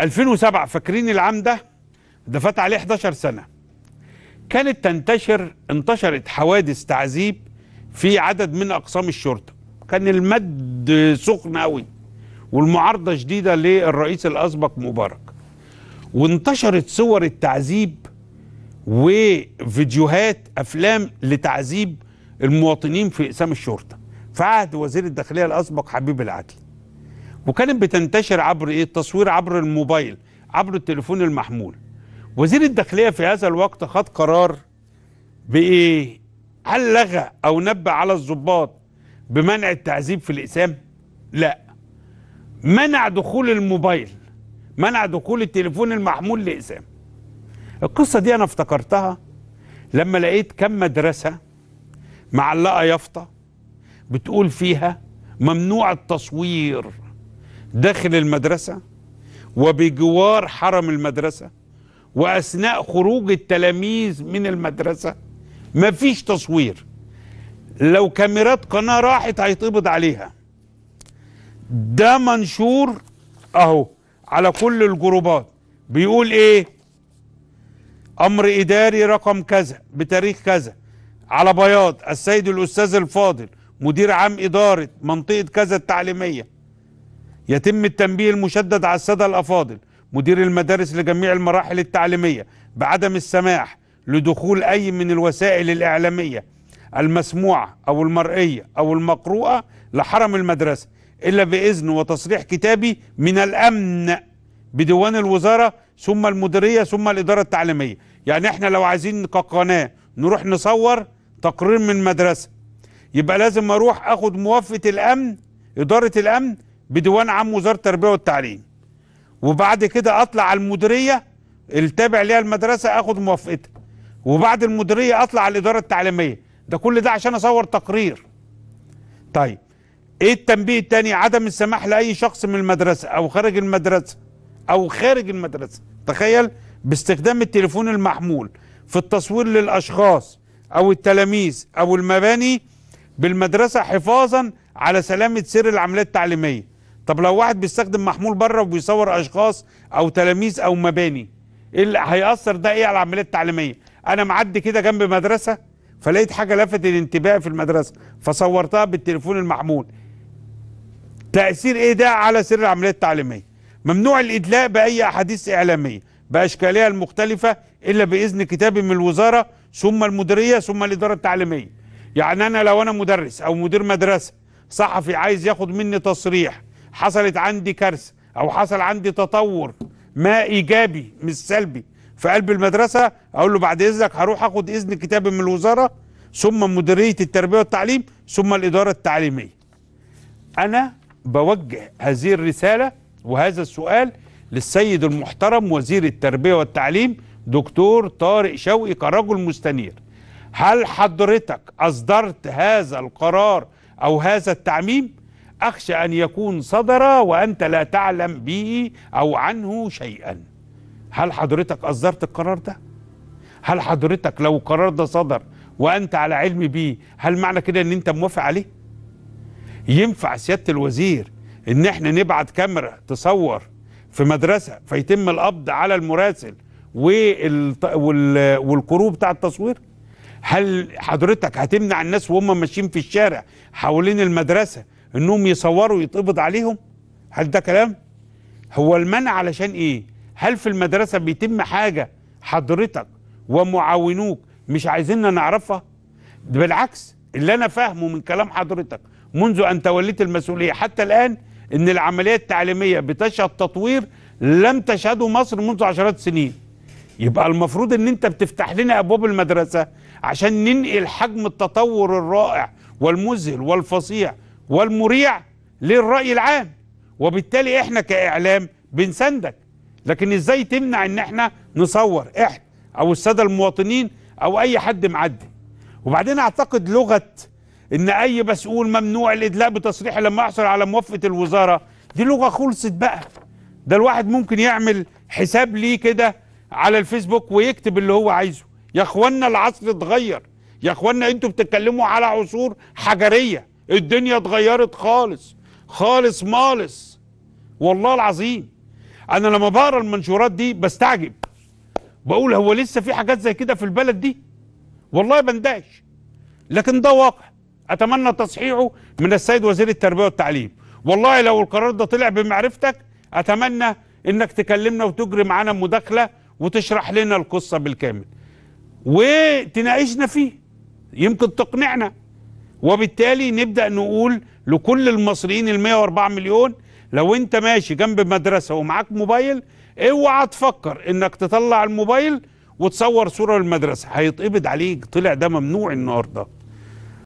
2007 فاكرين العام ده ده فات عليه 11 سنة كانت تنتشر انتشرت حوادث تعذيب في عدد من أقسام الشرطة كان المد سخن قوي والمعارضة شديدة للرئيس الأسبق مبارك وانتشرت صور التعذيب وفيديوهات أفلام لتعذيب المواطنين في اقسام الشرطة في عهد وزير الداخلية الأسبق حبيب العدل وكانت بتنتشر عبر ايه التصوير عبر الموبايل عبر التليفون المحمول وزير الداخليه في هذا الوقت خد قرار بايه هل لغى او نبه على الضباط بمنع التعذيب في الاقسام لا منع دخول الموبايل منع دخول التليفون المحمول لإقسام القصة دي أنا افتكرتها لما لقيت كم مدرسة معلقة يافطة بتقول فيها ممنوع التصوير داخل المدرسة وبجوار حرم المدرسة وأثناء خروج التلاميذ من المدرسة مفيش تصوير لو كاميرات قناة راحت هيتقبض عليها ده منشور اهو على كل الجروبات بيقول ايه امر اداري رقم كذا بتاريخ كذا على بياض السيد الاستاذ الفاضل مدير عام اداره منطقه كذا التعليميه يتم التنبيه المشدد على السادة الأفاضل مدير المدارس لجميع المراحل التعليمية بعدم السماح لدخول أي من الوسائل الإعلامية المسموعة أو المرئية أو المقروءة لحرم المدرسة إلا بإذن وتصريح كتابي من الأمن بديوان الوزارة ثم المديرية ثم الإدارة التعليمية يعني إحنا لو عايزين كقناة نروح نصور تقرير من مدرسة يبقى لازم أروح أخد موافقة الأمن إدارة الأمن بديوان عام وزاره التربيه والتعليم وبعد كده اطلع على المديريه التابع ليها المدرسه اخد موافقتها وبعد المديريه اطلع على الاداره التعليميه ده كل ده عشان اصور تقرير طيب ايه التنبيه الثاني عدم السماح لاي شخص من المدرسه او خارج المدرسه او خارج المدرسه تخيل باستخدام التليفون المحمول في التصوير للاشخاص او التلاميذ او المباني بالمدرسه حفاظا على سلامه سر العمليه التعليميه طب لو واحد بيستخدم محمول بره وبيصور اشخاص او تلاميذ او مباني ايه اللي هيأثر ده ايه على العمليه التعليميه انا معدي كده جنب مدرسه فلقيت حاجه لفتت انتباهي في المدرسه فصورتها بالتليفون المحمول تأثير ايه ده على سر العمليه التعليميه ممنوع الادلاء باي احاديث اعلاميه باشكالها المختلفه الا باذن كتابي من الوزاره ثم المديريه ثم الاداره التعليميه يعني انا لو انا مدرس او مدير مدرسه صحفي عايز ياخد مني تصريح حصلت عندي كارثه او حصل عندي تطور ما ايجابي مش سلبي في قلب المدرسه اقول له بعد اذنك هروح اخد اذن كتاب من الوزاره ثم مديريه التربيه والتعليم ثم الاداره التعليميه. انا بوجه هذه الرساله وهذا السؤال للسيد المحترم وزير التربيه والتعليم دكتور طارق شوقي كرجل مستنير. هل حضرتك اصدرت هذا القرار او هذا التعميم أخشى أن يكون صدر وأنت لا تعلم به أو عنه شيئا هل حضرتك أصدرت القرار ده؟ هل حضرتك لو القرار ده صدر وأنت على علم به هل معنى كده أن أنت موافق عليه؟ ينفع سيادة الوزير أن احنا نبعت كاميرا تصور في مدرسة فيتم القبض على المراسل والكرو بتاع التصوير؟ هل حضرتك هتمنع الناس وهم ماشيين في الشارع حوالين المدرسة انهم يصوروا يتقبض عليهم هل ده كلام هو المنع علشان ايه هل في المدرسة بيتم حاجة حضرتك ومعاونوك مش عايزيننا نعرفها بالعكس اللي انا فاهمه من كلام حضرتك منذ ان توليت المسؤولية حتى الان ان العملية التعليمية بتشهد تطوير لم تشهده مصر منذ عشرات السنين يبقى المفروض ان انت بتفتح لنا ابواب المدرسة عشان ننقل حجم التطور الرائع والمذهل والفصيح والمريع للرأي العام وبالتالي احنا كإعلام بنساندك لكن ازاي تمنع ان احنا نصور احنا او السادة المواطنين او اي حد معدي وبعدين اعتقد لغة ان اي مسؤول ممنوع الادلاء بتصريح لما يحصل على موافقة الوزارة دي لغة خلصت بقى ده الواحد ممكن يعمل حساب ليه كده على الفيسبوك ويكتب اللي هو عايزه يا اخوانا العصر اتغير يا اخوانا انتوا بتتكلموا على عصور حجريه الدنيا اتغيرت خالص خالص مالص والله العظيم انا لما بقرا المنشورات دي بستعجب بقول هو لسه في حاجات زي كده في البلد دي والله بندهش لكن ده واقع اتمنى تصحيحه من السيد وزير التربيه والتعليم والله لو القرار ده طلع بمعرفتك اتمنى انك تكلمنا وتجري معانا مداخله وتشرح لنا القصه بالكامل وتناقشنا فيه يمكن تقنعنا وبالتالي نبدأ نقول لكل المصريين ال 104 مليون لو انت ماشي جنب مدرسة ومعاك موبايل اوعى تفكر انك تطلع الموبايل وتصور صورة للمدرسة هيتقبض عليك طلع ده ممنوع النهارده